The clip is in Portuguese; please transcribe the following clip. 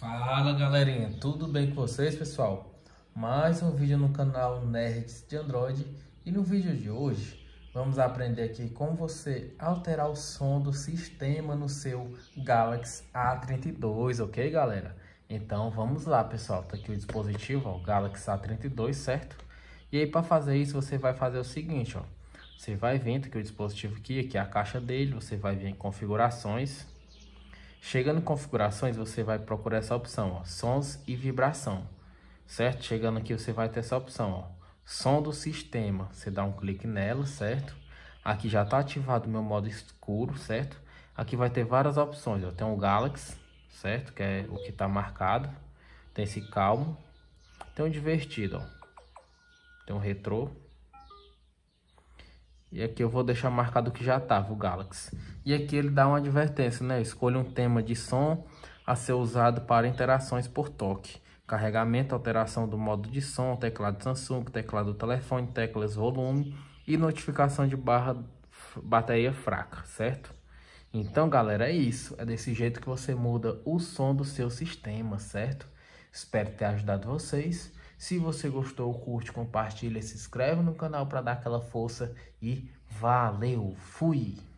Fala galerinha, tudo bem com vocês pessoal? Mais um vídeo no canal Nerds de Android e no vídeo de hoje vamos aprender aqui como você alterar o som do sistema no seu Galaxy A32, ok galera? Então vamos lá pessoal, tá aqui o dispositivo, ó, o Galaxy A32, certo? E aí para fazer isso você vai fazer o seguinte, ó, você vai vir, que aqui o dispositivo aqui, aqui é a caixa dele, você vai vir em configurações, Chegando em configurações, você vai procurar essa opção, ó, sons e vibração, certo? Chegando aqui, você vai ter essa opção, ó, som do sistema. Você dá um clique nela, certo? Aqui já está ativado o meu modo escuro, certo? Aqui vai ter várias opções, ó, tem o Galaxy, certo? Que é o que está marcado. Tem esse calmo. Tem um divertido, ó. Tem um retrô. E aqui eu vou deixar marcado o que já estava, o Galaxy. E aqui ele dá uma advertência, né? Escolha um tema de som a ser usado para interações por toque. Carregamento, alteração do modo de som, teclado Samsung, teclado telefone, teclas volume e notificação de barra bateria fraca, certo? Então, galera, é isso. É desse jeito que você muda o som do seu sistema, certo? Espero ter ajudado vocês. Se você gostou, curte, compartilha, se inscreve no canal para dar aquela força e valeu, fui!